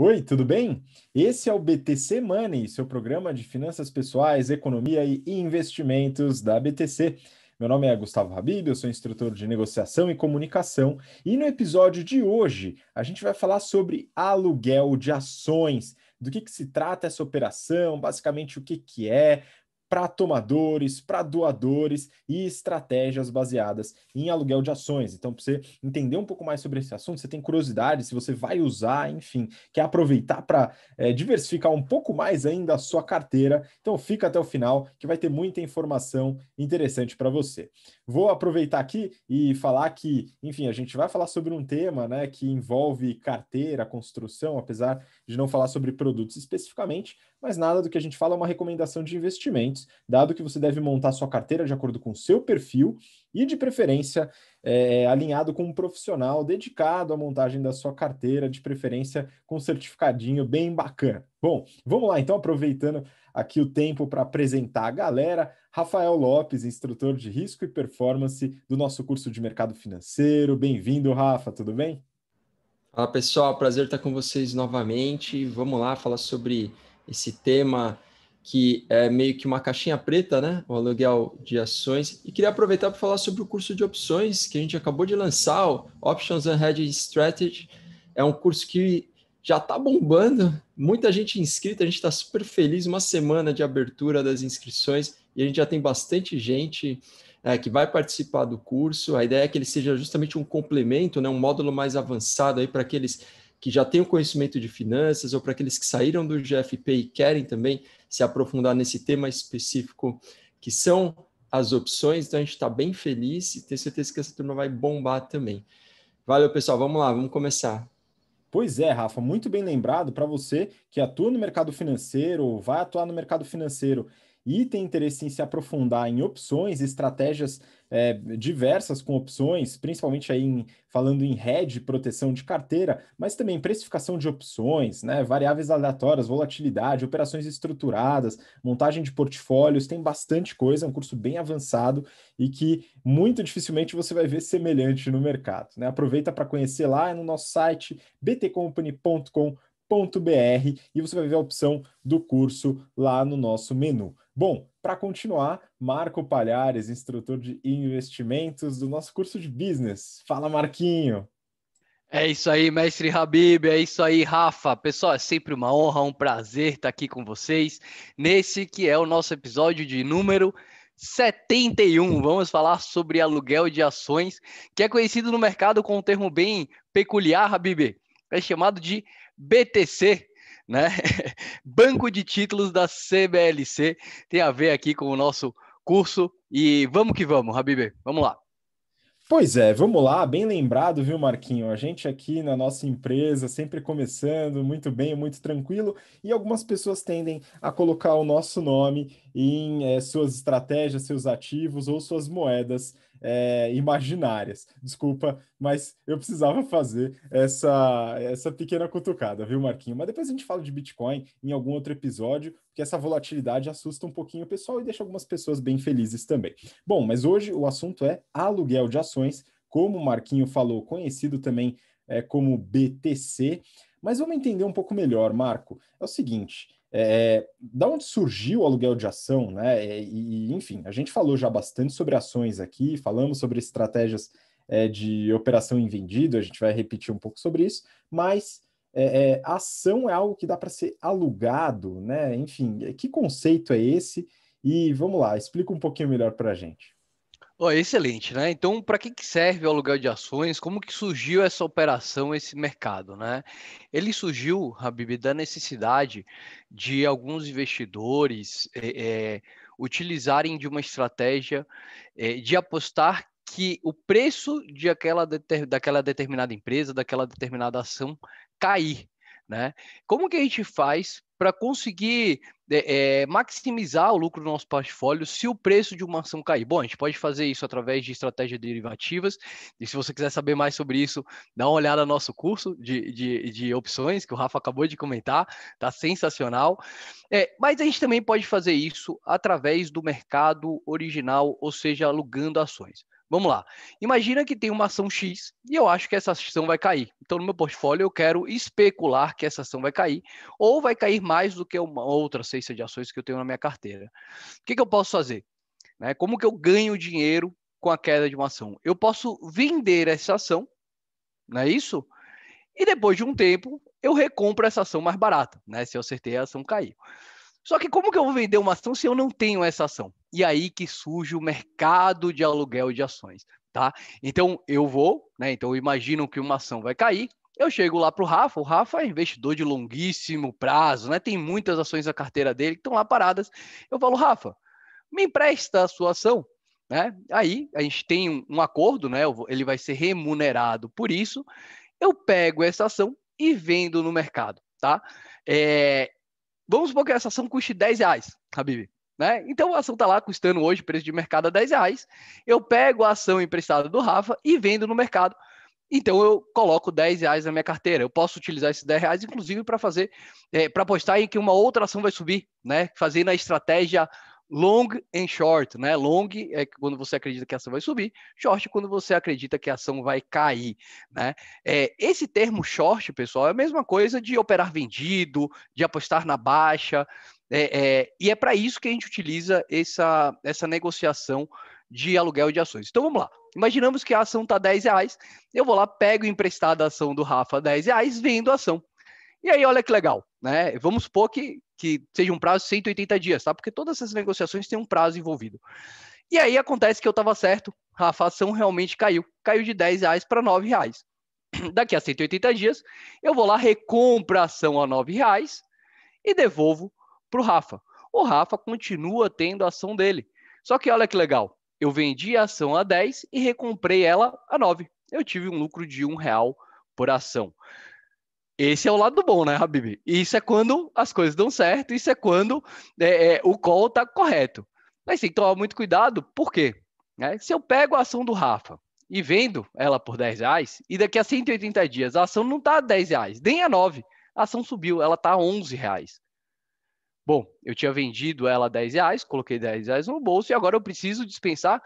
Oi, tudo bem? Esse é o BTC Money, seu programa de finanças pessoais, economia e investimentos da BTC. Meu nome é Gustavo Habib, eu sou instrutor de negociação e comunicação, e no episódio de hoje a gente vai falar sobre aluguel de ações do que, que, se trata essa operação, basicamente o que, que é, para tomadores, para doadores e estratégias baseadas em aluguel de ações. Então, para você entender um pouco mais sobre esse assunto, você tem curiosidade, se você vai usar, enfim, quer aproveitar para é, diversificar um pouco mais ainda a sua carteira, então fica até o final que vai ter muita informação interessante para você. Vou aproveitar aqui e falar que, enfim, a gente vai falar sobre um tema né, que envolve carteira, construção, apesar de não falar sobre produtos especificamente, mas nada do que a gente fala é uma recomendação de investimento dado que você deve montar sua carteira de acordo com o seu perfil e, de preferência, é, alinhado com um profissional dedicado à montagem da sua carteira, de preferência com um certificadinho bem bacana. Bom, vamos lá então, aproveitando aqui o tempo para apresentar a galera. Rafael Lopes, instrutor de risco e performance do nosso curso de mercado financeiro. Bem-vindo, Rafa, tudo bem? Fala pessoal, prazer estar com vocês novamente. Vamos lá falar sobre esse tema que é meio que uma caixinha preta, né? O aluguel de ações. E queria aproveitar para falar sobre o curso de opções que a gente acabou de lançar, o Options and Hedging Strategy. É um curso que já está bombando, muita gente inscrita, a gente está super feliz. Uma semana de abertura das inscrições e a gente já tem bastante gente é, que vai participar do curso. A ideia é que ele seja justamente um complemento, né? Um módulo mais avançado aí para aqueles que já têm o conhecimento de finanças ou para aqueles que saíram do GFP e querem também se aprofundar nesse tema específico que são as opções. Então a gente está bem feliz e tenho certeza que essa turma vai bombar também. Valeu, pessoal. Vamos lá, vamos começar. Pois é, Rafa, muito bem lembrado para você que atua no mercado financeiro, ou vai atuar no mercado financeiro e tem interesse em se aprofundar em opções, estratégias é, diversas com opções, principalmente aí em, falando em hedge, proteção de carteira, mas também precificação de opções, né, variáveis aleatórias, volatilidade, operações estruturadas, montagem de portfólios, tem bastante coisa, é um curso bem avançado e que muito dificilmente você vai ver semelhante no mercado. Né? Aproveita para conhecer lá é no nosso site btcompany.com.br e você vai ver a opção do curso lá no nosso menu. Bom, para continuar, Marco Palhares, instrutor de investimentos do nosso curso de business. Fala, Marquinho. É isso aí, mestre Habib, é isso aí, Rafa. Pessoal, é sempre uma honra, um prazer estar aqui com vocês nesse que é o nosso episódio de número 71. Vamos falar sobre aluguel de ações, que é conhecido no mercado com um termo bem peculiar, Habib. É chamado de BTC, né? Banco de títulos da CBLC tem a ver aqui com o nosso curso e vamos que vamos, Habib, vamos lá. Pois é, vamos lá, bem lembrado, viu, Marquinho? A gente aqui na nossa empresa, sempre começando muito bem, muito tranquilo, e algumas pessoas tendem a colocar o nosso nome em eh, suas estratégias, seus ativos ou suas moedas é, imaginárias. Desculpa, mas eu precisava fazer essa, essa pequena cutucada, viu, Marquinho? Mas depois a gente fala de Bitcoin em algum outro episódio, porque essa volatilidade assusta um pouquinho o pessoal e deixa algumas pessoas bem felizes também. Bom, mas hoje o assunto é aluguel de ações, como o Marquinho falou, conhecido também é, como BTC. Mas vamos entender um pouco melhor, Marco. É o seguinte. É, é, da onde surgiu o aluguel de ação, né? É, e, enfim, a gente falou já bastante sobre ações aqui, falamos sobre estratégias é, de operação em vendido, a gente vai repetir um pouco sobre isso, mas é, é a ação é algo que dá para ser alugado, né? Enfim, que conceito é esse? E vamos lá, explica um pouquinho melhor para a gente. Oh, excelente, né? Então, para que, que serve o aluguel de ações? Como que surgiu essa operação, esse mercado, né? Ele surgiu, Habib, da necessidade de alguns investidores é, é, utilizarem de uma estratégia é, de apostar que o preço de aquela, daquela determinada empresa, daquela determinada ação, cair. Né? Como que a gente faz para conseguir é, é, maximizar o lucro do nosso portfólio se o preço de uma ação cair? Bom, a gente pode fazer isso através de estratégias derivativas, e se você quiser saber mais sobre isso, dá uma olhada no nosso curso de, de, de opções, que o Rafa acabou de comentar, tá sensacional. É, mas a gente também pode fazer isso através do mercado original, ou seja, alugando ações. Vamos lá. Imagina que tem uma ação X e eu acho que essa ação vai cair. Então, no meu portfólio, eu quero especular que essa ação vai cair ou vai cair mais do que uma outra cesta de ações que eu tenho na minha carteira. O que, que eu posso fazer? Né? Como que eu ganho dinheiro com a queda de uma ação? Eu posso vender essa ação, não é isso? E depois de um tempo, eu recompro essa ação mais barata, né? se eu acertei a ação caiu. Só que como que eu vou vender uma ação se eu não tenho essa ação? E aí que surge o mercado de aluguel de ações, tá? Então eu vou, né? Então eu imagino que uma ação vai cair, eu chego lá para o Rafa, o Rafa é investidor de longuíssimo prazo, né? Tem muitas ações na carteira dele que estão lá paradas. Eu falo, Rafa, me empresta a sua ação, né? Aí a gente tem um, um acordo, né? ele vai ser remunerado por isso. Eu pego essa ação e vendo no mercado, tá? É, vamos supor que essa ação custe 10 reais, Habib. Né? Então a ação está lá custando hoje preço de mercado a 10 reais. Eu pego a ação emprestada do Rafa e vendo no mercado. Então eu coloco 10 reais na minha carteira. Eu posso utilizar esses 10 reais, inclusive, para fazer, é, eh, para apostar em que uma outra ação vai subir, né? Fazendo a estratégia long and short, né? Long é quando você acredita que a ação vai subir, short é quando você acredita que a ação vai cair, né? É, esse termo short, pessoal, é a mesma coisa de operar vendido, de apostar na baixa, é, é, e é para isso que a gente utiliza essa, essa negociação de aluguel de ações. Então vamos lá. Imaginamos que a ação está 10 reais, eu vou lá, pego emprestado a ação do Rafa 10 reais, vendo a ação. E aí, olha que legal, né? Vamos supor que que seja um prazo de 180 dias, tá? Porque todas essas negociações têm um prazo envolvido. E aí acontece que eu estava certo, a ação realmente caiu. Caiu de 10 reais para 9 reais. Daqui a 180 dias, eu vou lá, recompro a ação a 9 reais e devolvo para o Rafa. O Rafa continua tendo a ação dele. Só que olha que legal, eu vendi a ação a 10 e recomprei ela a 9. Eu tive um lucro de 1 real por ação. Esse é o lado bom, né, Habib? Isso é quando as coisas dão certo, isso é quando é, é, o call está correto. Mas tem assim, que tomar muito cuidado, por quê? É, se eu pego a ação do Rafa e vendo ela por 10 reais, e daqui a 180 dias a ação não está a 10 reais, nem a 9, a ação subiu, ela está a 11 reais. Bom, eu tinha vendido ela a 10 reais, coloquei 10 reais no bolso e agora eu preciso dispensar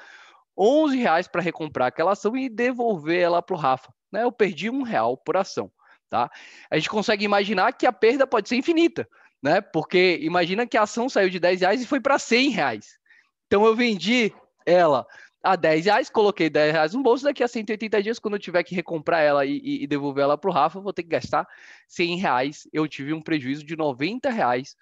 11 reais para recomprar aquela ação e devolver ela para o Rafa. Né? Eu perdi um real por ação. Tá? A gente consegue imaginar que a perda pode ser infinita, né? Porque imagina que a ação saiu de 10 reais e foi para 100 reais. Então eu vendi ela a 10 reais, coloquei 10 reais no bolso, daqui a 180 dias, quando eu tiver que recomprar ela e, e devolver ela para o Rafa, eu vou ter que gastar 100 reais. Eu tive um prejuízo de 90 reais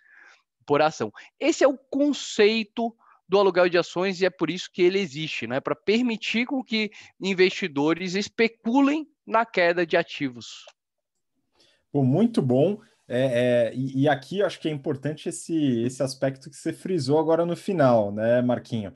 por ação. Esse é o conceito do aluguel de ações e é por isso que ele existe, né? Para permitir com que investidores especulem na queda de ativos. Pô, muito bom. É, é, e, e, aqui acho que é importante esse, esse aspecto que você frisou agora no final, né, Marquinho?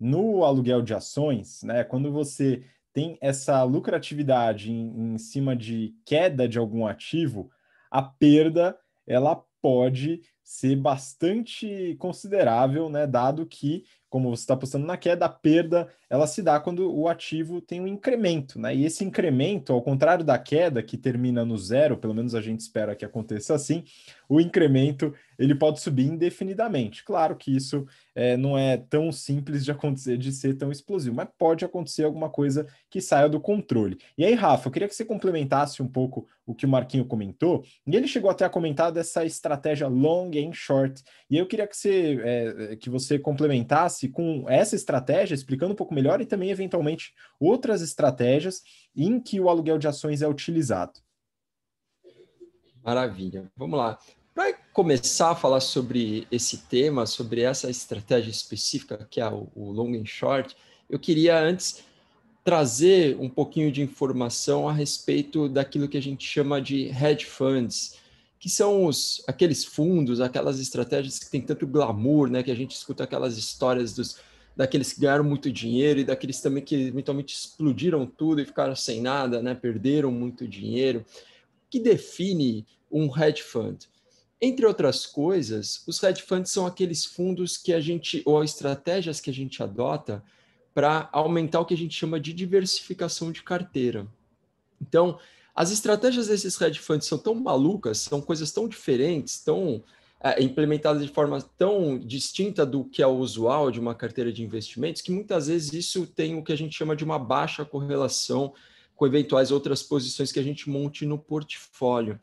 No aluguel de ações, né, quando você tem essa lucratividade em, em cima de queda de algum ativo, a perda ela pode ser bastante considerável, né, dado que como você está apostando na queda, a perda ela se dá quando o ativo tem um incremento, né? E esse incremento, ao contrário da queda que termina no zero, pelo menos a gente espera que aconteça assim, o incremento ele pode subir indefinidamente. Claro que isso é, não é tão simples de acontecer, de ser tão explosivo, mas pode acontecer alguma coisa que saia do controle. E aí, Rafa, eu queria que você complementasse um pouco o que o Marquinho comentou, e ele chegou até a comentar dessa estratégia long and short. E eu queria que você, é, é que você complementasse com essa estratégia, explicando um pouco melhor, e também, eventualmente, outras estratégias em que o aluguel de ações é utilizado. Maravilha. Vamos lá. Para começar a falar sobre esse tema, sobre essa estratégia específica que é o, o long and short, eu queria antes trazer um pouquinho de informação a respeito daquilo que a gente chama de hedge funds que são os, aqueles fundos, aquelas estratégias que tem tanto glamour, né, que a gente escuta aquelas histórias dos daqueles que ganharam muito dinheiro e daqueles também que eventualmente explodiram tudo e ficaram sem nada, né, perderam muito dinheiro. O que define um hedge fund? Entre outras coisas, os hedge funds são aqueles fundos que a gente ou estratégias que a gente adota para aumentar o que a gente chama de diversificação de carteira. Então, as estratégias desses hedge funds são tão malucas, são coisas tão diferentes, tão é, implementadas de forma tão distinta do que é o usual de uma carteira de investimentos, que muitas vezes isso tem o que a gente chama de uma baixa correlação com eventuais outras posições que a gente monte no portfólio.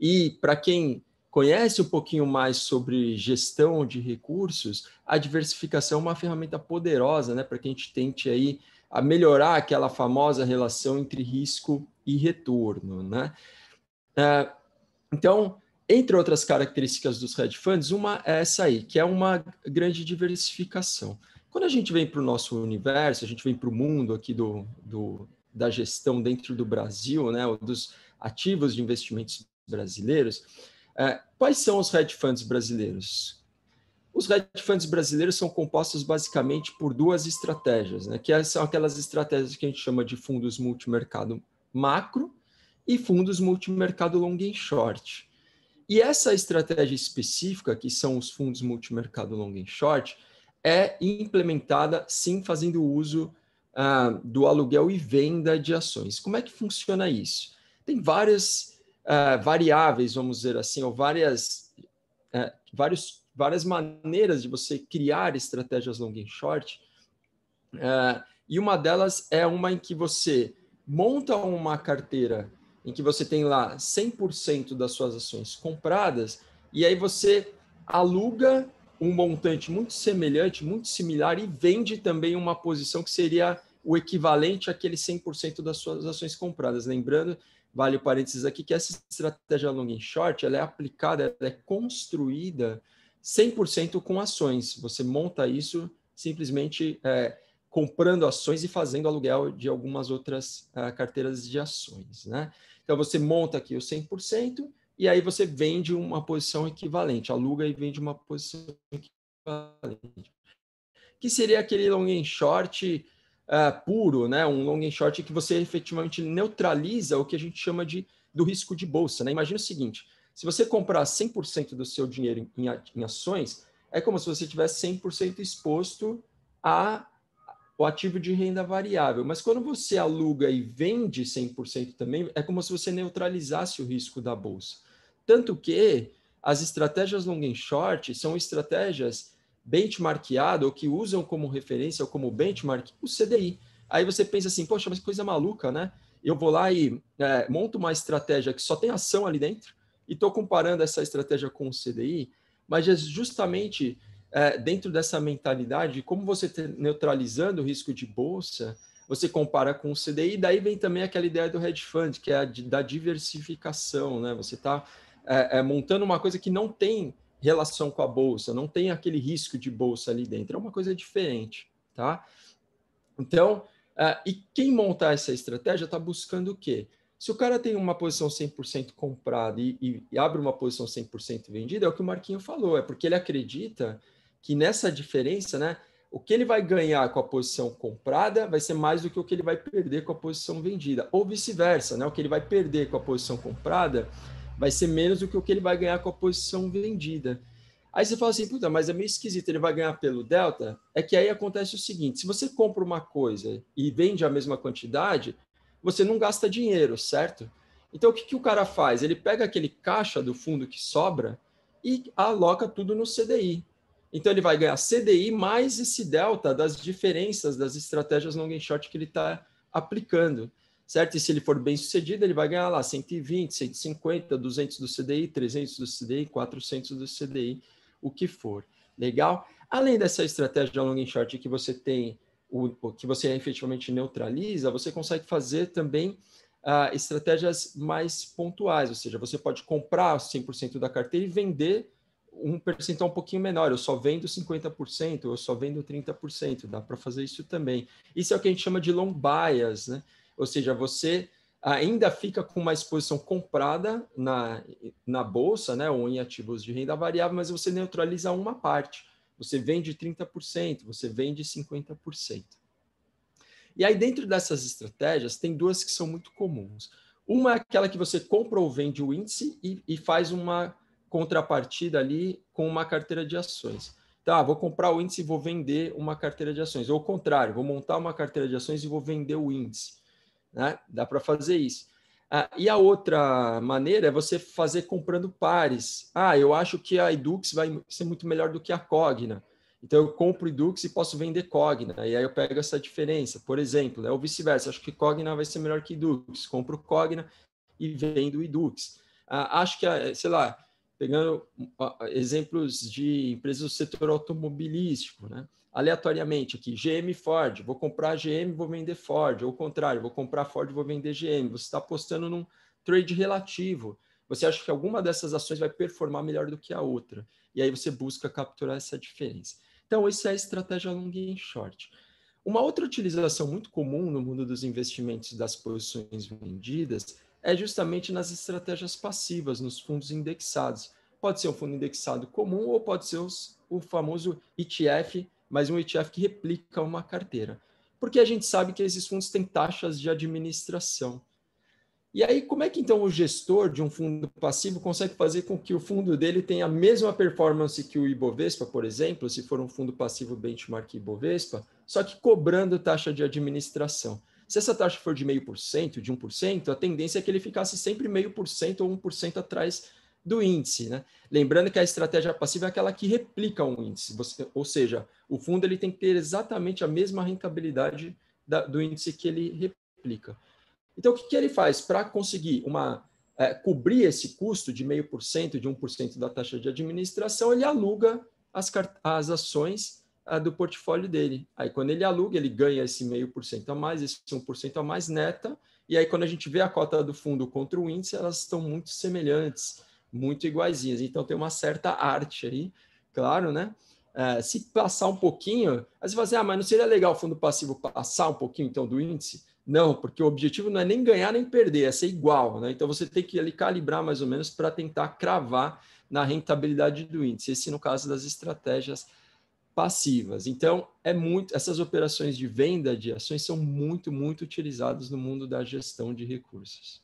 E para quem conhece um pouquinho mais sobre gestão de recursos, a diversificação é uma ferramenta poderosa, né, para que a gente tente aí a melhorar aquela famosa relação entre risco e retorno. Né? É, então, entre outras características dos hedge funds, uma é essa aí, que é uma grande diversificação. Quando a gente vem para o nosso universo, a gente vem para o mundo aqui do, do, da gestão dentro do Brasil, né, dos ativos de investimentos brasileiros, é, quais são os hedge funds brasileiros? Os hedge funds brasileiros são compostos basicamente por duas estratégias, né? que é, são aquelas estratégias que a gente chama de fundos multimercado macro e fundos multimercado long and short. E essa estratégia específica, que são os fundos multimercado long and short, é implementada sim fazendo uso uh, do aluguel e venda de ações. Como é que funciona isso? Tem várias uh, variáveis, vamos dizer assim, ou várias, uh, vários várias maneiras de você criar estratégias long and short. Eh, e uma delas é uma em que você monta uma carteira em que você tem lá 100% das suas ações compradas e aí você aluga um montante muito semelhante, muito similar e vende também uma posição que seria o equivalente àquele 100% das suas ações compradas. Lembrando, vale o parênteses aqui, que essa estratégia long and short ela é aplicada, ela é construída 100% com ações. Você monta isso simplesmente é, comprando ações e fazendo aluguel de algumas outras é, carteiras de ações. Né? Então, você monta aqui o 100% e aí você vende uma posição equivalente, aluga e vende uma posição equivalente. Que seria aquele long and short uh, puro, né? um long and short que você efetivamente neutraliza o que a gente chama de, do risco de bolsa. Né? Imagina o seguinte, se você comprar 100% do seu dinheiro em, em ações, é como se você tivesse 100% exposto a o ativo de renda variável. Mas quando você aluga e vende 100% também, é como se você neutralizasse o risco da bolsa. Tanto que as estratégias long and short são estratégias benchmarkeadas ou que usam como referência ou como benchmark o CDI. Aí você pensa assim, poxa, mas coisa maluca, né? Eu vou lá e é, monto uma estratégia que só tem ação ali dentro, e estou comparando essa estratégia com o CDI, mas é justamente é, dentro dessa mentalidade, como você está neutralizando o risco de bolsa, você compara com o CDI, daí vem também aquela ideia do hedge fund, que é a de, da diversificação, né? Você está é, é, montando uma coisa que não tem relação com a bolsa, não tem aquele risco de bolsa ali dentro, é uma coisa diferente, tá? Então, é, e quem montar essa estratégia está buscando o quê? Se o cara tem uma posição 100% comprada e, e, e, abre uma posição 100% vendida, é o que o Marquinho falou, é porque ele acredita que nessa diferença, né, o que ele vai ganhar com a posição comprada vai ser mais do que o que ele vai perder com a posição vendida, ou vice-versa, né, o que ele vai perder com a posição comprada vai ser menos do que o que ele vai ganhar com a posição vendida. Aí você fala assim, puta, mas é meio esquisito, ele vai ganhar pelo delta? É que aí acontece o seguinte, se você compra uma coisa e vende a mesma quantidade, você não gasta dinheiro, certo? Então, o que, que o cara faz? Ele pega aquele caixa do fundo que sobra e aloca tudo no CDI. Então, ele vai ganhar CDI mais esse delta das diferenças das estratégias long and short que ele está aplicando, certo? E se ele for bem sucedido, ele vai ganhar lá 120, 150, 200 do CDI, 300 do CDI, 400 do CDI, o que for. Legal? Além dessa estratégia long and short que você tem o, o que você efetivamente neutraliza, você consegue fazer também Uh, estratégias mais pontuais, ou seja, você pode comprar 100% da carteira e vender um percentual um pouquinho menor. Eu só vendo 50%, eu só vendo 30%. Dá para fazer isso também. Isso é o que a gente chama de long bias, né? Ou seja, você ainda fica com uma exposição comprada na, na bolsa, né, ou em ativos de renda variável, mas você neutraliza uma parte. Você vende 30%, você vende 50%. E aí, dentro dessas estratégias, tem duas que são muito comuns. Uma é aquela que você compra ou vende o índice e, e faz uma contrapartida ali com uma carteira de ações. Então, ah, vou comprar o índice e vou vender uma carteira de ações. Ou o contrário, vou montar uma carteira de ações e vou vender o índice. Né? Dá para fazer isso. Ah, e a outra maneira é você fazer comprando pares. Ah, eu acho que a Edux vai ser muito melhor do que a Cogna. Então eu compro Edux e posso vender Cogna. E aí eu pego essa diferença, por exemplo, né? o vice-versa. Acho que Cogna vai ser melhor que Edux. Compro Cogna e vendo Edux. Ah, acho que, ah, sei lá, pegando exemplos de empresas do setor automobilístico, né? aleatoriamente aqui, GM Ford, vou comprar GM, vou vender Ford, ou o contrário, vou comprar Ford, vou vender GM. Você está apostando num trade relativo. Você acha que alguma dessas ações vai performar melhor do que a outra. E aí você busca capturar essa diferença. Então, isso é a estratégia long e short. Uma outra utilização muito comum no mundo dos investimentos das posições vendidas é justamente nas estratégias passivas, nos fundos indexados. Pode ser um fundo indexado comum ou pode ser os, o famoso ETF, mas um ETF que replica uma carteira. Porque a gente sabe que esses fundos têm taxas de administração. E aí, como é que então o gestor de um fundo passivo consegue fazer com que o fundo dele tenha a mesma performance que o Ibovespa, por exemplo, se for um fundo passivo benchmark Ibovespa, só que cobrando taxa de administração? Se essa taxa for de 0,5%, de 1%, a tendência é que ele ficasse sempre 0,5% ou 1% atrás do índice. Né? Lembrando que a estratégia passiva é aquela que replica um índice, você, ou seja, o fundo ele tem que ter exatamente a mesma rentabilidade da, do índice que ele replica. Então, o que, que ele faz para conseguir uma é, cobrir esse custo de 0,5%, de 1% da taxa de administração? Ele aluga as, as ações uh, do portfólio dele. Aí, quando ele aluga, ele ganha esse meio por cento a mais, esse um por cento a mais neta. E aí, quando a gente vê a cota do fundo contra o índice, elas estão muito semelhantes, muito iguaizinhas. Então, tem uma certa arte aí, claro, né? Uh, se passar um pouquinho, aí você fala assim, ah, mas não seria legal o fundo passivo passar um pouquinho, então, do índice? Não, porque o objetivo não é nem ganhar nem perder, é ser igual. Né? Então você tem que ali, calibrar mais ou menos para tentar cravar na rentabilidade do índice. Esse, no caso das estratégias passivas. Então, é muito essas operações de venda de ações são muito, muito utilizadas no mundo da gestão de recursos.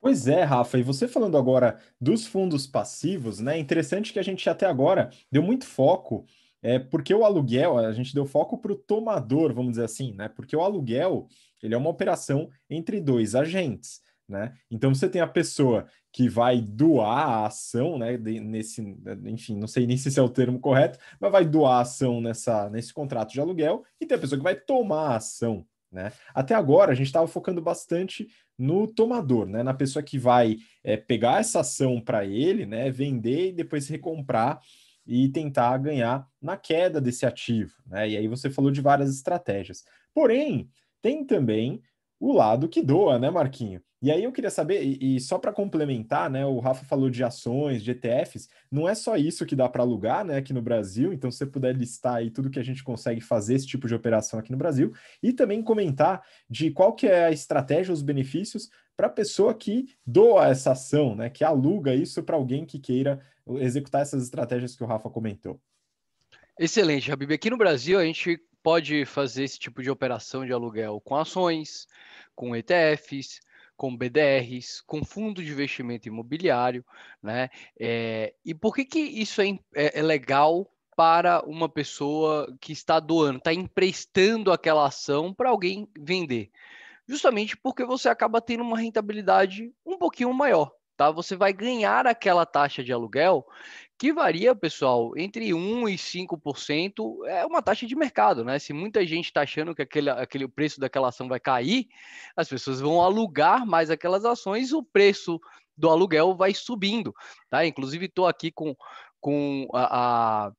Pois é, Rafa, e você falando agora dos fundos passivos, né? É interessante que a gente até agora deu muito foco, é, porque o aluguel, a gente deu foco para o tomador, vamos dizer assim, né? Porque o aluguel ele é uma operação entre dois agentes. Né? Então você tem a pessoa que vai doar a ação, né? Nesse, enfim, não sei nem se esse é o termo correto, mas vai doar a ação nessa, nesse contrato de aluguel e tem a pessoa que vai tomar a ação, né? Até agora a gente estava focando bastante no tomador, né? Na pessoa que vai é, pegar essa ação para ele, né? Vender e depois recomprar e tentar ganhar na queda desse ativo, né? E aí você falou de várias estratégias. Porém, tem também o lado que doa, né, Marquinho? E aí eu queria saber, e, e só para complementar, né, o Rafa falou de ações, de ETFs, não é só isso que dá para alugar, né, aqui no Brasil, então se você puder listar aí tudo que a gente consegue fazer esse tipo de operação aqui no Brasil, e também comentar de qual que é a estratégia, os benefícios para a pessoa que doa essa ação, né, que aluga isso para alguém que queira executar essas estratégias que o Rafa comentou. Excelente, Habib. Aqui no Brasil, a gente pode fazer esse tipo de operação de aluguel com ações, com ETFs, com BDRs, com fundo de investimento imobiliário, né? É, e por que, que isso é, é, é legal para uma pessoa que está doando, está emprestando aquela ação para alguém vender? Justamente porque você acaba tendo uma rentabilidade um pouquinho maior tá? Você vai ganhar aquela taxa de aluguel que varia, pessoal, entre 1 e 5%, é uma taxa de mercado, né? Se muita gente está achando que aquele, aquele o preço daquela ação vai cair, as pessoas vão alugar mais aquelas ações, o preço do aluguel vai subindo, tá? Inclusive estou aqui com, com a, a,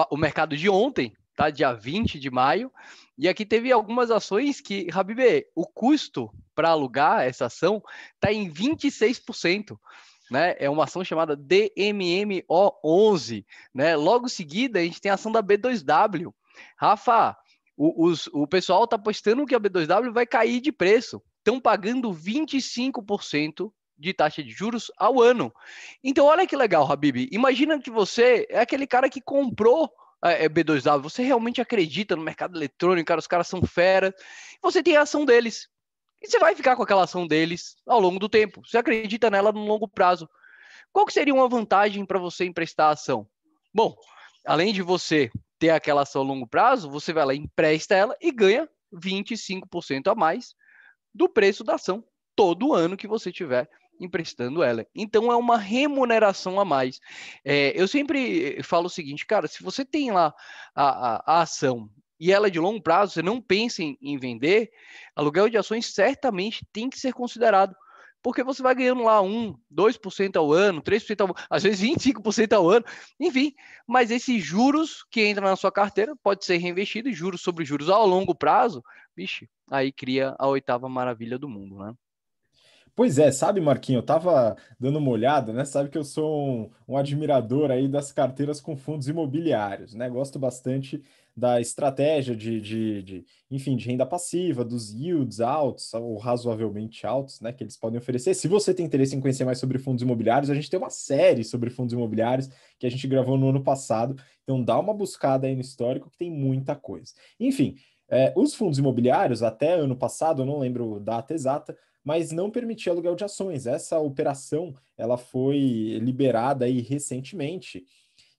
a, o mercado de ontem, tá? Dia 20 de maio, e aqui teve algumas ações que, Habib, o custo para alugar essa ação está em 26%. Né? É uma ação chamada DMMO11. Né? Logo seguida, a gente tem a ação da B2W. Rafa, o, os, o pessoal está postando que a B2W vai cair de preço. Estão pagando 25% de taxa de juros ao ano. Então, olha que legal, Habib. Imagina que você é aquele cara que comprou ah, é, B2W, você realmente acredita no mercado eletrônico, cara, os caras são fera. Você tem a ação deles. E você vai ficar com aquela ação deles ao longo do tempo. Você acredita nela no longo prazo. Qual que seria uma vantagem para você emprestar a ação? Bom, além de você ter aquela ação a longo prazo, você vai lá, empresta ela e ganha 25% a mais do preço da ação todo ano que você tiver emprestando ela. Então é uma remuneração a mais. É, eu sempre falo o seguinte, cara, se você tem lá a, a, a ação e ela é de longo prazo, você não pensa em, em vender, aluguel de ações certamente tem que ser considerado porque você vai ganhando lá 1, 2% ao ano, 3% ao às vezes 25% ao ano, enfim. Mas esses juros que entram na sua carteira pode ser reinvestido, juros sobre juros ao longo prazo, vixe, aí cria a oitava maravilha do mundo, né? Pois é, sabe, Marquinho, eu estava dando uma olhada, né? Sabe que eu sou um, um, admirador aí das carteiras com fundos imobiliários, né? Gosto bastante da estratégia de, de, de enfim, de renda passiva, dos yields altos ou razoavelmente altos, né? Que eles podem oferecer. Se você tem interesse em conhecer mais sobre fundos imobiliários, a gente tem uma série sobre fundos imobiliários que a gente gravou no ano passado. Então dá uma buscada aí no histórico que tem muita coisa. Enfim. É, os fundos imobiliários, até ano passado, eu não lembro data exata, mas não permitia aluguel de ações. Essa operação ela foi liberada aí recentemente.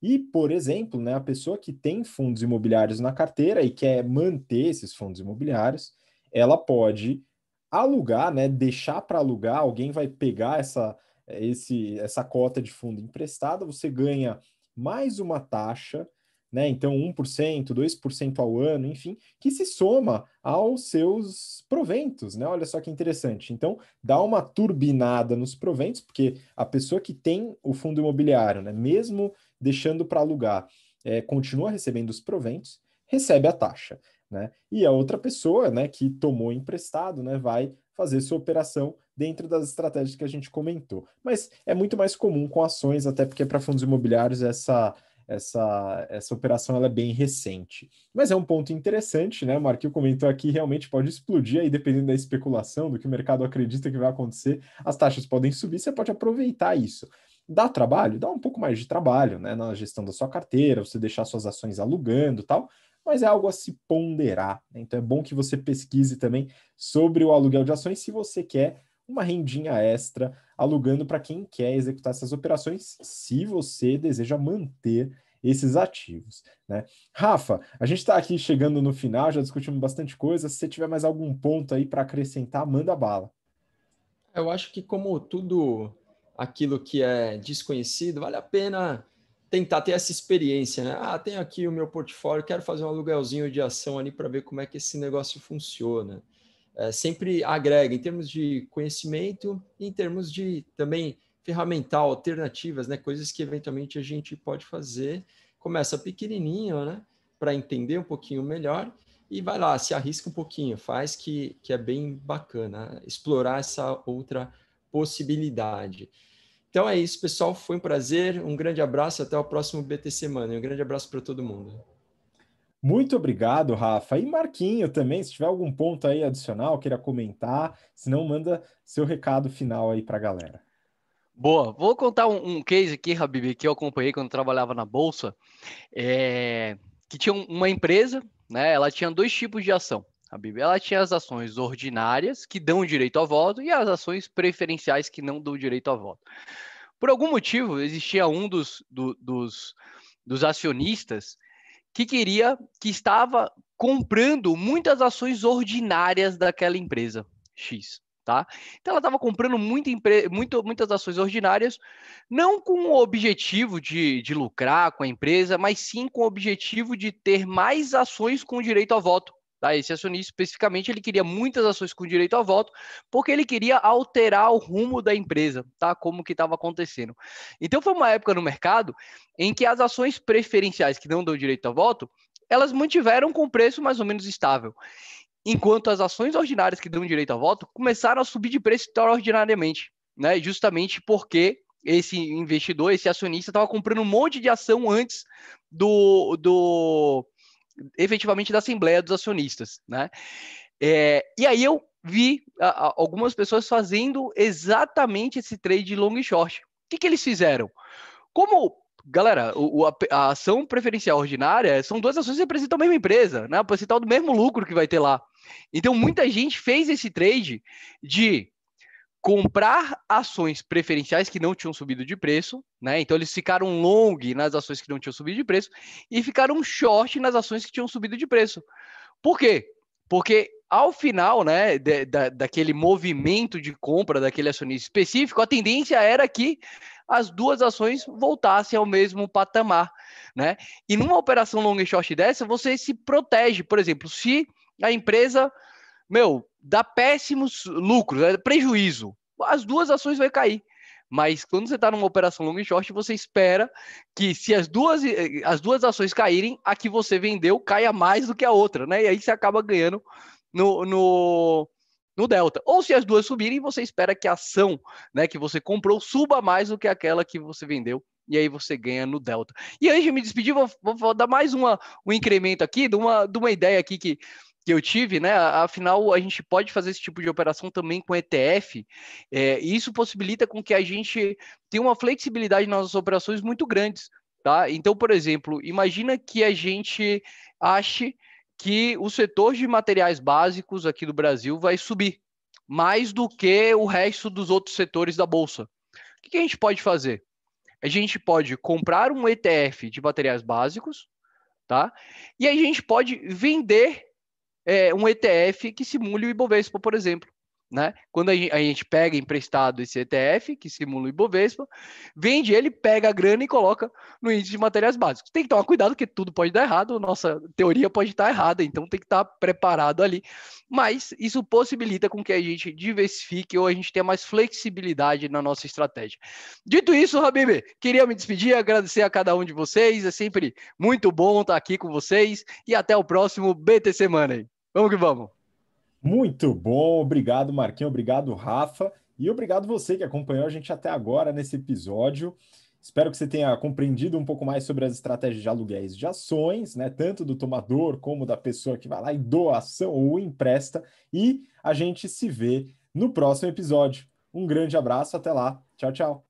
E, por exemplo, né, a pessoa que tem fundos imobiliários na carteira e quer manter esses fundos imobiliários, ela pode alugar, né, deixar para alugar, alguém vai pegar essa, esse, essa cota de fundo emprestada, você ganha mais uma taxa né? Então, 1%, 2% ao ano, enfim, que se soma aos seus proventos, né? Olha só que interessante. Então, dá uma turbinada nos proventos, porque a pessoa que tem o fundo imobiliário, né, mesmo deixando para alugar, é, continua recebendo os proventos, recebe a taxa, né? E a outra pessoa, né, que tomou emprestado, né, vai fazer sua operação dentro das estratégias que a gente comentou. Mas é muito mais comum com ações, até porque para fundos imobiliários essa essa, essa operação ela é bem recente. Mas é um ponto interessante, né? O Marquinhos comentou aqui, realmente pode explodir aí, dependendo da especulação, do que o mercado acredita que vai acontecer, as taxas podem subir, você pode aproveitar isso. Dá trabalho? Dá um pouco mais de trabalho, né? Na gestão da sua carteira, você deixar suas ações alugando tal, mas é algo a se ponderar. Né? Então é bom que você pesquise também sobre o aluguel de ações se você quer uma rendinha extra alugando para quem quer executar essas operações, se você deseja manter esses ativos. Né? Rafa, a gente está aqui chegando no final, já discutimos bastante coisa. Se você tiver mais algum ponto aí para acrescentar, manda bala. Eu acho que, como tudo aquilo que é desconhecido, vale a pena tentar ter essa experiência, né? Ah, tenho aqui o meu portfólio, quero fazer um aluguelzinho de ação ali para ver como é que esse negócio funciona é, sempre agrega em termos de conhecimento e em termos de também ferramental, alternativas, né? Coisas que eventualmente a gente pode fazer. Começa pequenininho, né? Para entender um pouquinho melhor e vai lá, se arrisca um pouquinho, faz que, que é bem bacana explorar essa outra possibilidade. Então é isso, pessoal. Foi um prazer. Um grande abraço. Até o próximo BT Semana. um grande abraço para todo mundo. Muito obrigado, Rafa. E Marquinho também, se tiver algum ponto aí adicional, queira comentar, se não, manda seu recado final aí para a galera. Boa, vou contar um, um, case aqui, Habib, que eu acompanhei quando eu trabalhava na Bolsa, é... que tinha uma empresa, né? Ela tinha dois tipos de ação. Habib, ela tinha as ações ordinárias, que dão direito ao voto, e as ações preferenciais, que não dão direito ao voto. Por algum motivo, existia um dos, do, dos, dos acionistas que queria, que estava comprando muitas ações ordinárias daquela empresa X. Tá? Então ela estava comprando muita empre... muito, muitas ações ordinárias, não com o objetivo de, de lucrar com a empresa, mas sim com o objetivo de ter mais ações com direito a voto. Tá? Esse acionista, especificamente, ele queria muitas ações com direito a voto, porque ele queria alterar o rumo da empresa, tá? como que estava acontecendo. Então, foi uma época no mercado em que as ações preferenciais que não dão direito a voto, elas mantiveram com preço mais ou menos estável enquanto as ações ordinárias que dão direito a voto começaram a subir de preço extraordinariamente, né? Justamente porque esse investidor, esse acionista, estava comprando um monte de ação antes do, do efetivamente da Assembleia dos Acionistas, né? É, e aí eu vi a, a, algumas pessoas fazendo exatamente esse trade long e short. O que, que eles fizeram? Como Galera, o, a, a, ação preferencial ordinária são duas ações que representam a mesma empresa, né? Representam do mesmo lucro que vai ter lá. Então, muita gente fez esse trade de comprar ações preferenciais que não tinham subido de preço, né? Então eles ficaram long nas ações que não tinham subido de preço e ficaram short nas ações que tinham subido de preço. Por quê? Porque ao final, né, de, da, daquele movimento de compra daquele acionista específico, a tendência era que as duas ações voltassem ao mesmo patamar, né? E numa operação long e short dessa, você se protege, por exemplo, se a empresa meu, dá péssimos lucros, é prejuízo. As duas ações vai cair. Mas quando você está numa operação long e short, você espera que se as duas, eh, as duas ações caírem, a que você vendeu caia mais do que a outra, né? E aí você acaba ganhando no, no, no delta. Ou se as duas subirem, você espera que a ação né, que você comprou suba mais do que aquela que você vendeu. E aí você ganha no delta. E antes de me despedir, vou, vou dar mais uma, um incremento aqui, de uma, de uma ideia aqui que que eu tive, né? Afinal, a gente pode fazer esse tipo de operação também com ETF, é, e isso possibilita com que a gente tenha uma flexibilidade nas nossas operações muito grandes, tá? Então, por exemplo, imagina que a gente ache que o setor de materiais básicos aqui do Brasil vai subir mais do que o resto dos outros setores da bolsa. O que a gente pode fazer? A gente pode comprar um ETF de materiais básicos, tá? E a gente pode vender é, um ETF que simule o Ibovespa, por exemplo. Né? Quando a gente pega emprestado esse ETF, que simula o Ibovespa, vende ele, pega a grana e coloca no índice de materiais básicos. Tem que tomar cuidado, porque tudo pode dar errado, nossa teoria pode estar errada, então tem que estar preparado ali. Mas isso possibilita com que a gente diversifique ou a gente tenha mais flexibilidade na nossa estratégia. Dito isso, Habib, queria me despedir, agradecer a cada um de vocês, é sempre muito bom estar aqui com vocês e até o próximo Bem-te-semana, hein? Vamos que vamos. Muito bom, obrigado Marquinhos, obrigado Rafa e obrigado você que acompanhou a gente até agora nesse episódio. Espero que você tenha compreendido um pouco mais sobre as estratégias de aluguéis de ações, né? Tanto do tomador como da pessoa que vai lá e doa ação ou empresta. E a gente se vê no próximo episódio. Um grande abraço, até lá. Tchau, tchau.